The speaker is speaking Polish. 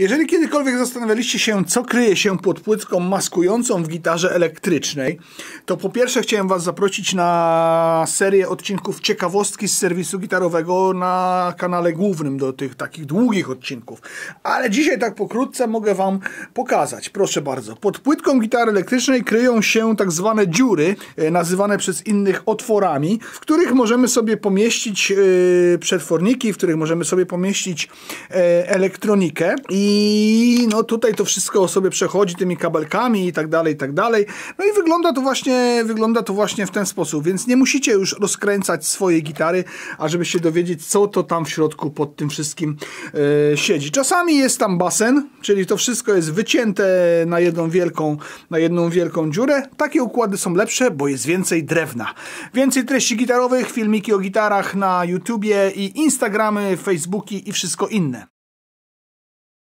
Jeżeli kiedykolwiek zastanawialiście się, co kryje się pod płytką maskującą w gitarze elektrycznej, to po pierwsze chciałem Was zaprosić na serię odcinków ciekawostki z serwisu gitarowego na kanale głównym do tych takich długich odcinków. Ale dzisiaj tak pokrótce mogę Wam pokazać. Proszę bardzo. Pod płytką gitary elektrycznej kryją się tak zwane dziury, e, nazywane przez innych otworami, w których możemy sobie pomieścić e, przetworniki, w których możemy sobie pomieścić e, elektronikę i i no tutaj to wszystko sobie przechodzi tymi kabelkami i tak dalej, i tak dalej. No i wygląda to właśnie, wygląda to właśnie w ten sposób, więc nie musicie już rozkręcać swojej gitary, ażeby się dowiedzieć, co to tam w środku pod tym wszystkim e, siedzi. Czasami jest tam basen, czyli to wszystko jest wycięte na jedną wielką, na jedną wielką dziurę. Takie układy są lepsze, bo jest więcej drewna. Więcej treści gitarowych, filmiki o gitarach na YouTubie i Instagramy, Facebooki i wszystko inne.